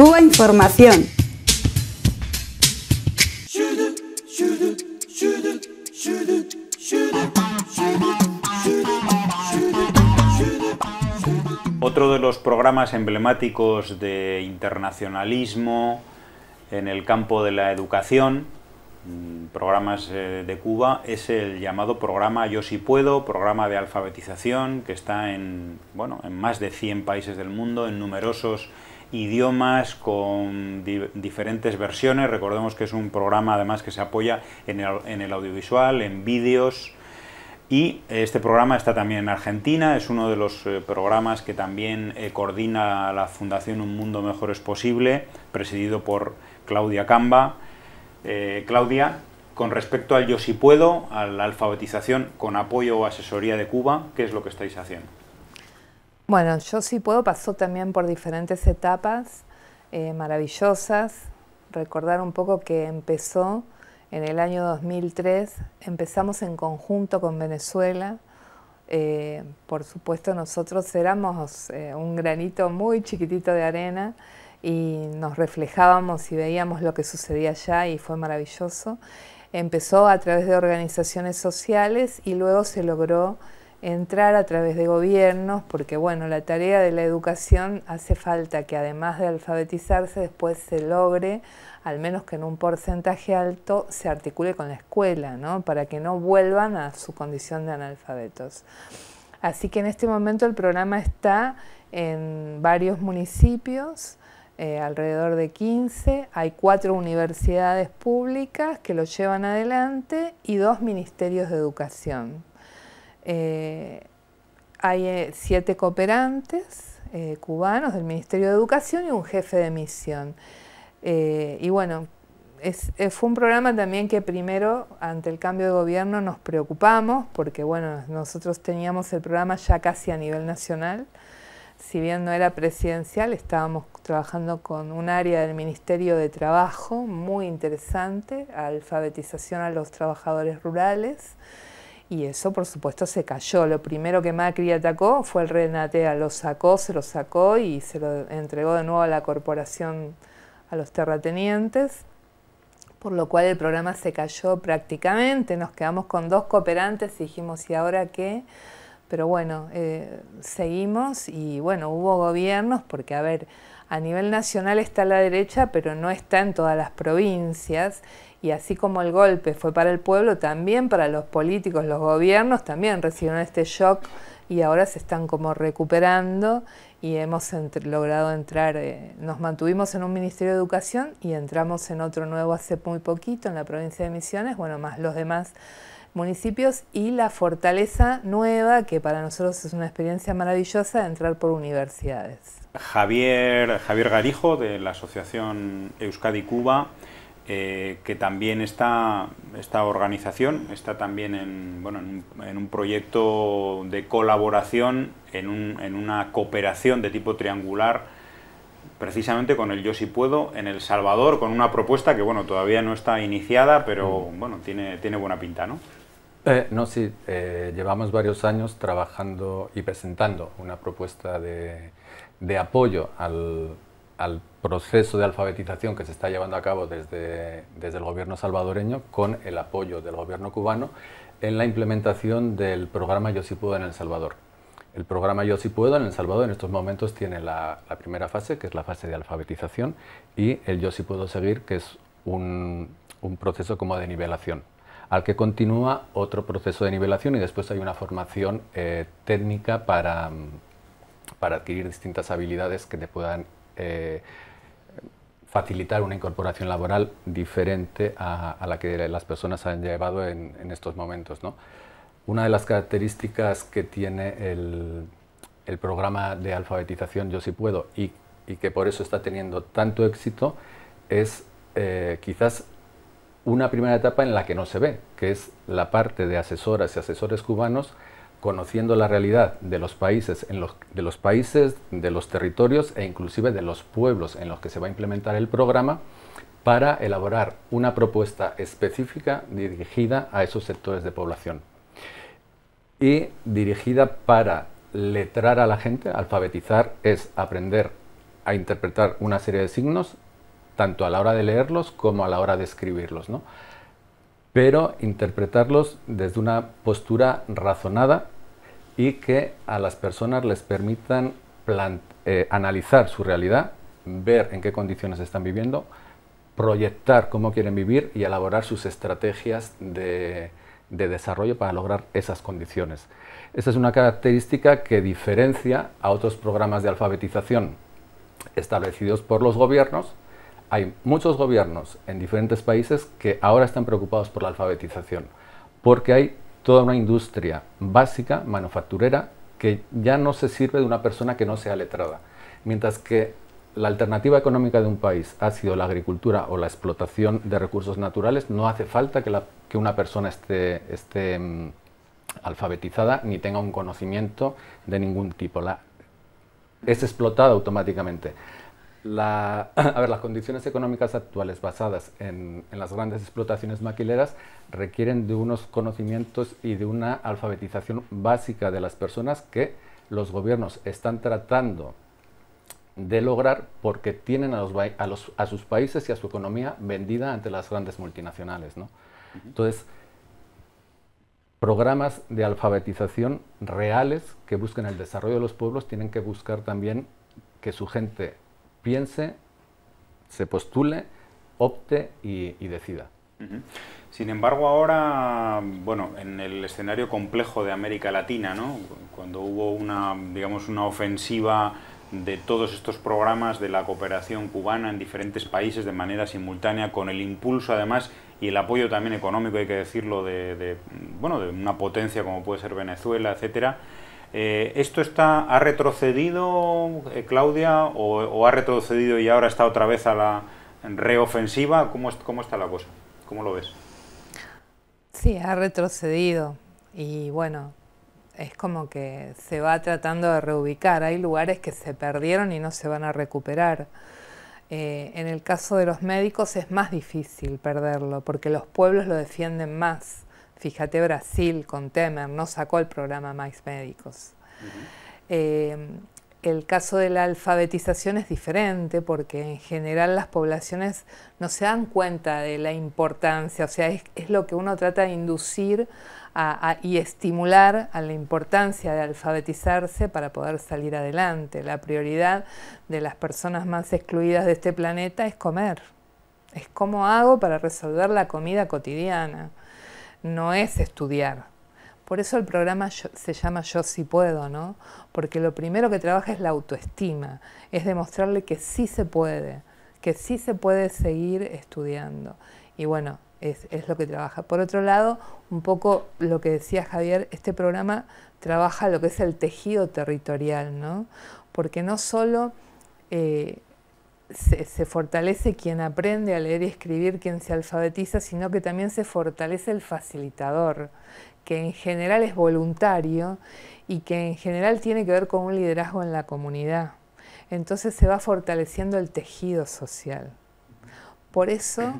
Cuba Información. Otro de los programas emblemáticos de internacionalismo en el campo de la educación, mm, programas eh, de Cuba, es el llamado programa Yo Si puedo, programa de alfabetización que está en, bueno, en más de 100 países del mundo, en numerosos idiomas, con diferentes versiones. Recordemos que es un programa además que se apoya en el, audiovisual, en vídeos. Y este programa está también en Argentina, es uno de los eh, programas que también eh, coordina la Fundación Un Mundo Mejor es Posible, presidido por Claudia Camba. Eh, Claudia, con respecto al Yo Si Puedo, a la alfabetización con apoyo o asesoría de Cuba, ¿qué es lo que estáis haciendo? Bueno, Yo Sí Puedo pasó también por diferentes etapas eh, maravillosas. Recordar un poco que empezó en el año 2003, empezamos en conjunto con Venezuela. Eh, por supuesto, nosotros éramos eh, un granito muy chiquitito de arena y nos reflejábamos y veíamos lo que sucedía allá y fue maravilloso. Empezó a través de organizaciones sociales y luego se logró entrar a través de gobiernos, porque bueno, la tarea de la educación hace falta que además de alfabetizarse, después se logre, al menos que en un porcentaje alto, se articule con la escuela, ¿no? Para que no vuelvan a su condición de analfabetos. Así que en este momento el programa está en varios municipios, eh, alrededor de 15. Hay cuatro universidades públicas que lo llevan adelante y dos ministerios de educación. Eh, hay eh, siete cooperantes eh, cubanos del Ministerio de Educación y un jefe de misión. y bueno, fue un programa también que primero, ante el cambio de gobierno, nos preocupamos, porque bueno, nosotros teníamos el programa ya casi a nivel nacional. Si bien no era presidencial, estábamos trabajando con un área del Ministerio de Trabajo muy interesante, alfabetización a los trabajadores rurales y eso por supuesto se cayó. Lo primero que Macri atacó fue el Renatea, lo sacó, se lo sacó y se lo entregó de nuevo a la corporación, a los terratenientes, por lo cual el programa se cayó prácticamente, nos quedamos con dos cooperantes y dijimos, ¿y ahora qué? Pero bueno, eh, seguimos y bueno, hubo gobiernos porque, a ver, a nivel nacional está la derecha, pero no está en todas las provincias. Y así como el golpe fue para el pueblo, también para los políticos, los gobiernos, también recibieron este shock y ahora se están como recuperando y hemos logrado entrar, eh, nos mantuvimos en un Ministerio de Educación y entramos en otro nuevo hace muy poquito en la provincia de Misiones, bueno, más los demás municipios y la fortaleza nueva que para nosotros es una experiencia maravillosa de entrar por universidades. Javier, Javier Garijo, de la Asociación Euskadi-Cuba, eh, que también está, esta organización está también en, un, proyecto de colaboración, en, una cooperación de tipo triangular, precisamente con el Yo Si Puedo, en El Salvador, con una propuesta que bueno, todavía no está iniciada, pero mm. bueno, tiene, tiene buena pinta, ¿no? Eh, no, sí, eh, llevamos varios años trabajando y presentando una propuesta de de apoyo al, proceso de alfabetización que se está llevando a cabo desde, el gobierno salvadoreño con el apoyo del gobierno cubano en la implementación del programa Yo sí puedo en El Salvador. El programa Yo sí puedo en El Salvador en estos momentos tiene la, primera fase, que es la fase de alfabetización, y el Yo sí puedo seguir, que es un, proceso como de nivelación, al que continúa otro proceso de nivelación y después hay una formación eh, técnica para para adquirir distintas habilidades que te puedan eh, facilitar una incorporación laboral diferente a, la que las personas han llevado en, estos momentos. Una de las características que tiene el, programa de alfabetización Yo sí puedo y, que por eso está teniendo tanto éxito es eh, quizás una primera etapa en la que no se ve, que es la parte de asesoras y asesores cubanos conociendo la realidad de los países, de los países, de los territorios e inclusive de los pueblos en los que se va a implementar el programa para elaborar una propuesta específica dirigida a esos sectores de población y dirigida para letrar a la gente, alfabetizar es aprender a interpretar una serie de signos tanto a la hora de leerlos como a la hora de escribirlos, pero interpretarlos desde una postura razonada y que a las personas les permitan eh, analizar su realidad, ver en qué condiciones están viviendo, proyectar cómo quieren vivir y elaborar sus estrategias de, de desarrollo para lograr esas condiciones. Esa es una característica que diferencia a otros programas de alfabetización establecidos por los gobiernos, hay muchos gobiernos en diferentes países que ahora están preocupados por la alfabetización, porque hay toda una industria básica, manufacturera, que ya no se sirve de una persona que no sea letrada. Mientras que la alternativa económica de un país ha sido la agricultura o la explotación de recursos naturales, no hace falta que, una persona esté, mm, alfabetizada ni tenga un conocimiento de ningún tipo. es explotada automáticamente. ver, las condiciones económicas actuales basadas en, las grandes explotaciones maquileras requieren de unos conocimientos y de una alfabetización básica de las personas que los gobiernos están tratando de lograr porque tienen a, los, a, sus países y a su economía vendida ante las grandes multinacionales. Entonces, programas de alfabetización reales que busquen el desarrollo de los pueblos tienen que buscar también que su gente se postule, opte y, decida. Sin embargo, ahora, bueno, en el escenario complejo de América Latina, cuando hubo una, digamos, una ofensiva de todos estos programas de la cooperación cubana en diferentes países de manera simultánea, con el impulso además y el apoyo también económico, hay que decirlo, de, de bueno, de una potencia como puede ser Venezuela, etcétera. Eh, ¿Esto está, ha retrocedido, eh, Claudia, o, ha retrocedido y ahora está otra vez a la reofensiva? ¿Cómo, está la cosa? ¿Cómo lo ves? Sí, ha retrocedido y bueno, es como que se va tratando de reubicar. Hay lugares que se perdieron y no se van a recuperar. Eh, en el caso de los médicos es más difícil perderlo porque los pueblos lo defienden más. Fíjate, Brasil con Temer no sacó el programa Max Médicos. Eh, el caso de la alfabetización es diferente porque en general las poblaciones no se dan cuenta de la importancia, o sea, es, lo que uno trata de inducir y estimular a la importancia de alfabetizarse para poder salir adelante. La prioridad de las personas más excluidas de este planeta es comer, es cómo hago para resolver la comida cotidiana no es estudiar. Por eso el programa se llama Yo sí puedo, ¿no? Porque lo primero que trabaja es la autoestima, es demostrarle que sí se puede, que sí se puede seguir estudiando. Y bueno, es, lo que trabaja. Por otro lado, un poco lo que decía Javier, este programa trabaja lo que es el tejido territorial, ¿no? Porque no solo eh, se, fortalece quien aprende a leer y escribir, quien se alfabetiza, sino que también se fortalece el facilitador, que en general es voluntario y que en general tiene que ver con un liderazgo en la comunidad. Entonces se va fortaleciendo el tejido social. Por eso,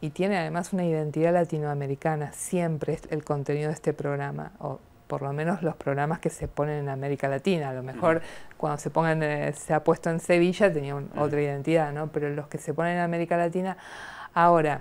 y tiene además una identidad latinoamericana, siempre el contenido de este programa, o por lo menos los programas que se ponen en América Latina. A lo mejor cuando se pongan, eh, se ha puesto en Sevilla tenía otra identidad, ¿no? Pero los que se ponen en América Latina, ahora,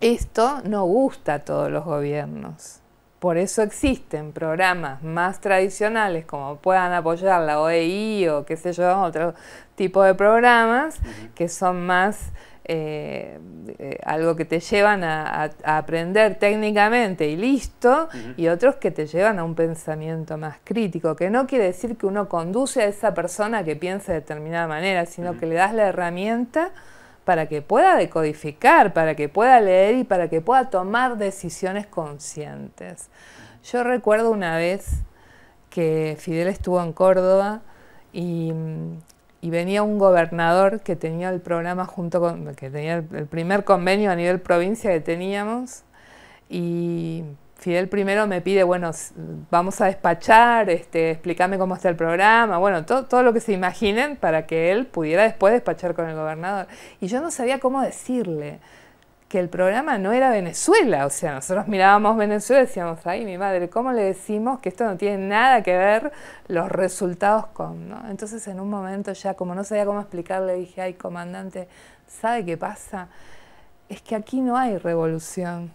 esto no gusta a todos los gobiernos. Por eso existen programas más tradicionales como puedan apoyar la OEI o qué sé yo, otro tipo de programas que son más eh, eh, algo que te llevan a, aprender técnicamente y listo, y otros que te llevan a un pensamiento más crítico, que no quiere decir que uno conduce a esa persona que piensa de determinada manera, sino que le das la herramienta para que pueda decodificar, para que pueda leer y para que pueda tomar decisiones conscientes. Yo recuerdo una vez que Fidel estuvo en Córdoba y mm, y venía un gobernador que tenía el programa junto con, que tenía el primer convenio a nivel provincia que teníamos, y Fidel primero me pide, bueno, vamos a despachar, este, explícame cómo está el programa, bueno, todo, todo lo que se imaginen para que él pudiera después despachar con el gobernador. Y yo no sabía cómo decirle que el programa no era Venezuela. O sea, nosotros mirábamos Venezuela y decíamos, ay, mi madre, ¿cómo le decimos que esto no tiene nada que ver los resultados con? ¿no? Entonces, en un momento ya, como no sabía cómo explicarle, dije, ay, comandante, ¿sabe qué pasa? Es que aquí no hay revolución.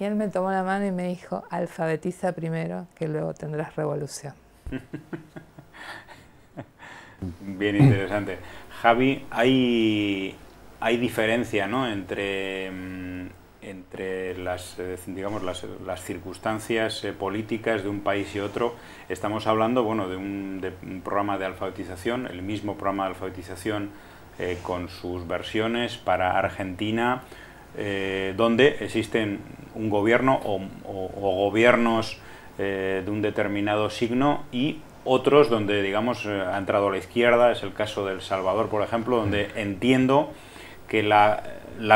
Y él me tomó la mano y me dijo, alfabetiza primero, que luego tendrás revolución. Bien interesante. Javi, hay hay diferencia ¿no? entre, mm, entre las, eh, digamos, las, circunstancias eh, políticas de un país y otro. Estamos hablando bueno, de, un, programa de alfabetización, el mismo programa de alfabetización eh, con sus versiones para Argentina, donde existen un gobierno o, gobiernos de un determinado signo y otros donde, digamos, ha entrado la izquierda, es el caso del Salvador, por ejemplo, donde mm. entiendo que la,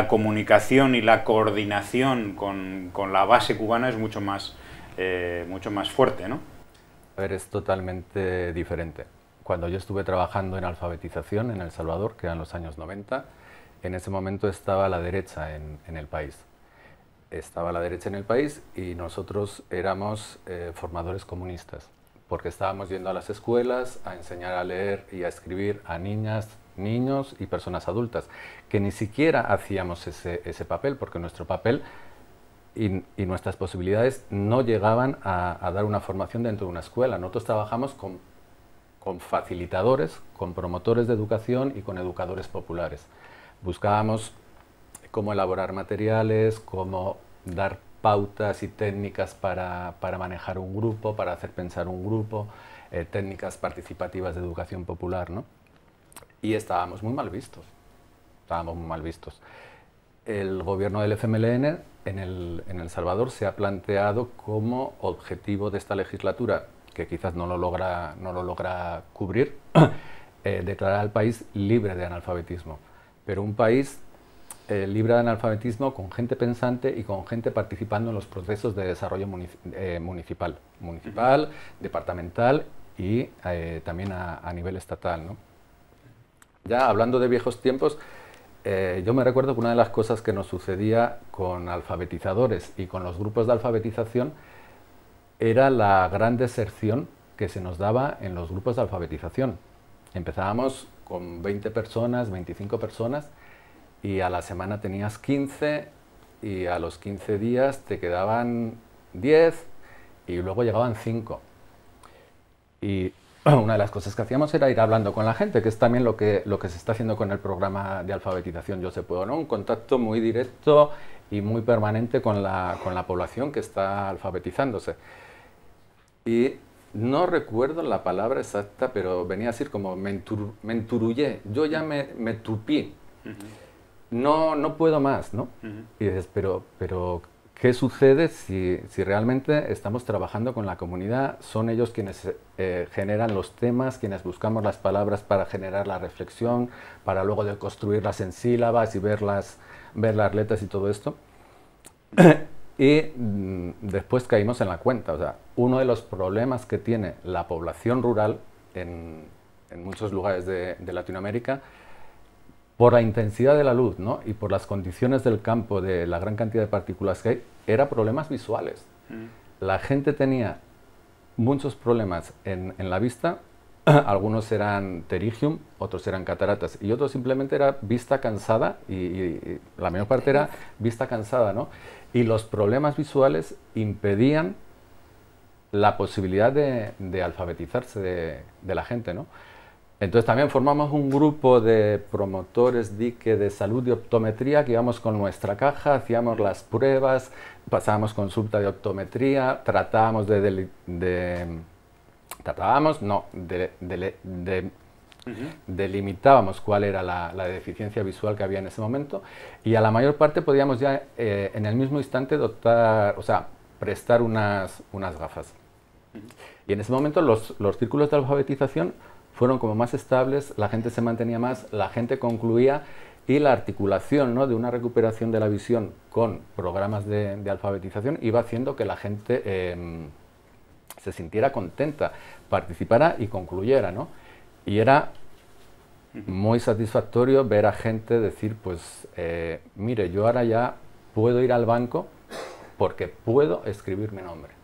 comunicación y la coordinación con, la base cubana es mucho más, eh, mucho más fuerte, ¿no? A es totalmente diferente. Cuando yo estuve trabajando en alfabetización en El Salvador, que eran los años 90, en ese momento estaba la derecha en, el país. Estaba la derecha en el país y nosotros éramos eh, formadores comunistas, porque estábamos yendo a las escuelas a enseñar a leer y a escribir a niñas, niños y personas adultas, que ni siquiera hacíamos ese, papel, porque nuestro papel y, nuestras posibilidades no llegaban a, dar una formación dentro de una escuela. Nosotros trabajamos con, facilitadores, con promotores de educación y con educadores populares. Buscábamos cómo elaborar materiales, cómo dar pautas y técnicas para, manejar un grupo, para hacer pensar un grupo, eh, técnicas participativas de educación popular, ¿no? y estábamos muy mal vistos. Estábamos muy mal vistos. El gobierno del FMLN en el, en Salvador se ha planteado como objetivo de esta legislatura, que quizás no lo logra, no lo logra cubrir, eh, declarar al país libre de analfabetismo. Pero un país eh, libre de analfabetismo con gente pensante y con gente participando en los procesos de desarrollo eh, municipal, municipal, departamental y también a, a, nivel estatal. ¿no? Ya hablando de viejos tiempos, eh, yo me recuerdo que una de las cosas que nos sucedía con alfabetizadores y con los grupos de alfabetización era la gran deserción que se nos daba en los grupos de alfabetización. Empezábamos con 20 personas, 25 personas, y a la semana tenías 15, y a los 15 días te quedaban 10, y luego llegaban 5. una de las cosas que hacíamos era ir hablando con la gente, que es también lo que, lo que se está haciendo con el programa de alfabetización Yo Se Puedo, ¿no? Un contacto muy directo y muy permanente con la, con la población que está alfabetizándose. Y no recuerdo la palabra exacta, pero venía a decir como me, enturullé, yo ya me, me tupí, no, no puedo más, ¿no? Y dices, pero, pero ¿Qué sucede si, realmente estamos trabajando con la comunidad? Son ellos quienes eh, generan los temas, quienes buscamos las palabras para generar la reflexión, para luego de construirlas en sílabas y verlas, ver las letras y todo esto. y mm, después caímos en la cuenta. uno de los problemas que tiene la población rural en, muchos lugares de, de Latinoamérica por la intensidad de la luz ¿no? y por las condiciones del campo, de la gran cantidad de partículas que hay, eran problemas visuales. Mm. La gente tenía muchos problemas en, la vista, algunos eran terigium, otros eran cataratas y otros simplemente era vista cansada y, la mayor parte era vista cansada, ¿no? Y los problemas visuales impedían la posibilidad de, alfabetizarse de, de la gente, ¿no? Entonces también formamos un grupo de promotores dique de salud y optometría que íbamos con nuestra caja, hacíamos las pruebas, pasábamos consulta de optometría, tratábamos de... tratábamos, no, delimitábamos cuál era la, deficiencia visual que había en ese momento y a la mayor parte podíamos ya eh, en el mismo instante o sea, prestar unas, gafas. Y en ese momento los, los, círculos de alfabetización fueron como más estables, la gente se mantenía más, la gente concluía y la articulación ¿no? de una recuperación de la visión con programas de, alfabetización iba haciendo que la gente em, se sintiera contenta, participara y concluyera. ¿no? Y era muy satisfactorio ver a gente decir, pues eh, mire, yo ahora ya puedo ir al banco porque puedo escribir mi nombre.